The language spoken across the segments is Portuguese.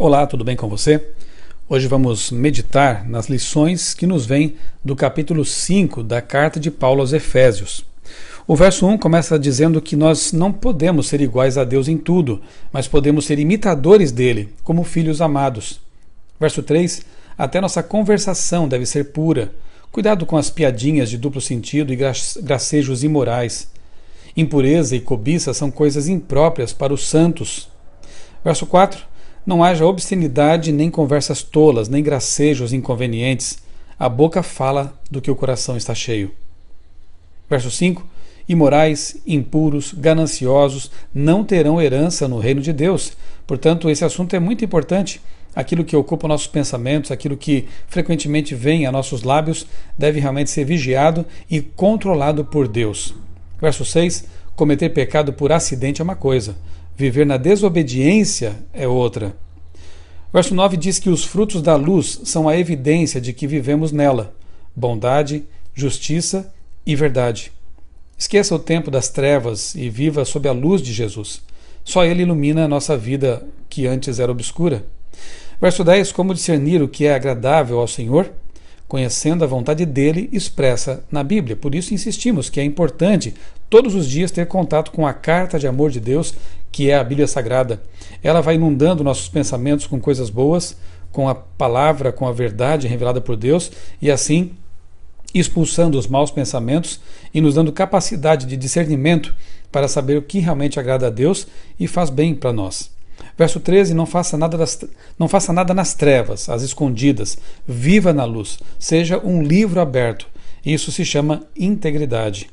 Olá, tudo bem com você? Hoje vamos meditar nas lições que nos vêm do capítulo 5 da carta de Paulo aos Efésios. O verso 1 começa dizendo que nós não podemos ser iguais a Deus em tudo, mas podemos ser imitadores dele, como filhos amados. Verso 3: Até nossa conversação deve ser pura. Cuidado com as piadinhas de duplo sentido e gracejos imorais. Impureza e cobiça são coisas impróprias para os santos. Verso 4 não haja obscenidade, nem conversas tolas, nem gracejos inconvenientes. A boca fala do que o coração está cheio. Verso 5: Imorais, impuros, gananciosos não terão herança no reino de Deus. Portanto, esse assunto é muito importante. Aquilo que ocupa nossos pensamentos, aquilo que frequentemente vem a nossos lábios, deve realmente ser vigiado e controlado por Deus. Verso 6: Cometer pecado por acidente é uma coisa. Viver na desobediência é outra. Verso 9 diz que os frutos da luz são a evidência de que vivemos nela: bondade, justiça e verdade. Esqueça o tempo das trevas e viva sob a luz de Jesus. Só ele ilumina a nossa vida que antes era obscura. Verso 10: Como discernir o que é agradável ao Senhor? Conhecendo a vontade dele expressa na Bíblia. Por isso insistimos que é importante todos os dias ter contato com a carta de amor de Deus, que é a Bíblia Sagrada. Ela vai inundando nossos pensamentos com coisas boas, com a palavra, com a verdade revelada por Deus, e assim expulsando os maus pensamentos e nos dando capacidade de discernimento para saber o que realmente agrada a Deus e faz bem para nós. Verso 13: não faça, nada das, não faça nada nas trevas, as escondidas. Viva na luz. Seja um livro aberto. Isso se chama integridade.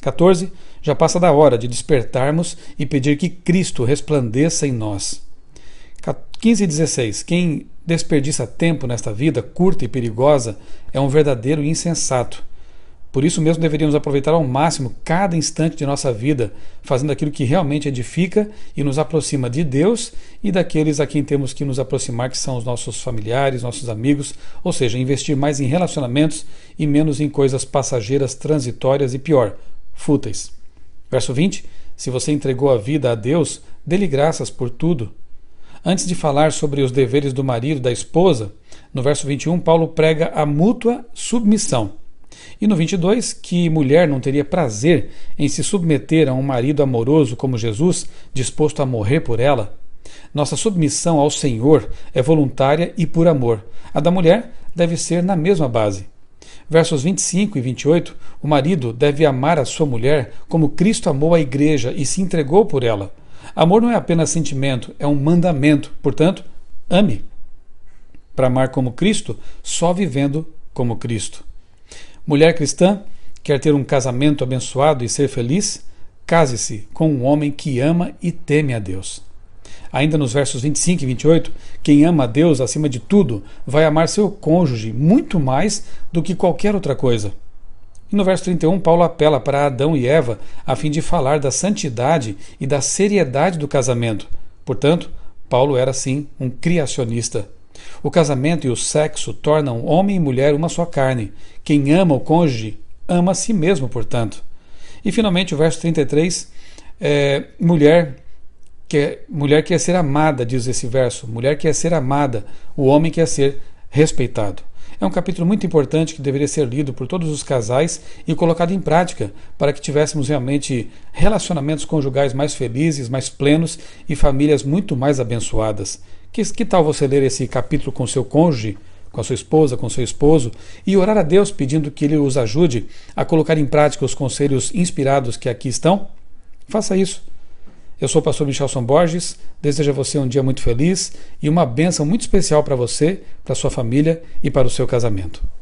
14. Já passa da hora de despertarmos e pedir que Cristo resplandeça em nós. 15 e 16. Quem desperdiça tempo nesta vida curta e perigosa é um verdadeiro insensato. Por isso mesmo deveríamos aproveitar ao máximo cada instante de nossa vida, fazendo aquilo que realmente edifica e nos aproxima de Deus e daqueles a quem temos que nos aproximar, que são os nossos familiares, nossos amigos, ou seja, investir mais em relacionamentos e menos em coisas passageiras, transitórias e pior, fúteis. Verso 20: Se você entregou a vida a Deus, dê-lhe graças por tudo. Antes de falar sobre os deveres do marido e da esposa, no verso 21, Paulo prega a mútua submissão. E no 22, que mulher não teria prazer em se submeter a um marido amoroso como Jesus, disposto a morrer por ela? Nossa submissão ao Senhor é voluntária e por amor. A da mulher deve ser na mesma base versos 25 e 28, o marido deve amar a sua mulher como Cristo amou a igreja e se entregou por ela. Amor não é apenas sentimento, é um mandamento. Portanto, ame. Para amar como Cristo, só vivendo como Cristo. Mulher cristã quer ter um casamento abençoado e ser feliz? Case-se com um homem que ama e teme a Deus ainda nos versos 25 e 28, quem ama a Deus acima de tudo vai amar seu cônjuge muito mais do que qualquer outra coisa. E no verso 31, Paulo apela para Adão e Eva a fim de falar da santidade e da seriedade do casamento. Portanto, Paulo era sim um criacionista. O casamento e o sexo tornam homem e mulher uma só carne. Quem ama o cônjuge ama a si mesmo, portanto. E finalmente, o verso 33, é, eh, mulher que é, mulher quer ser amada, diz esse verso. Mulher quer ser amada, o homem quer ser respeitado. É um capítulo muito importante que deveria ser lido por todos os casais e colocado em prática para que tivéssemos realmente relacionamentos conjugais mais felizes, mais plenos e famílias muito mais abençoadas. Que, que tal você ler esse capítulo com seu cônjuge, com a sua esposa, com seu esposo e orar a Deus pedindo que Ele os ajude a colocar em prática os conselhos inspirados que aqui estão? Faça isso. Eu sou o pastor Michelson Borges, desejo a você um dia muito feliz e uma bênção muito especial para você, para sua família e para o seu casamento.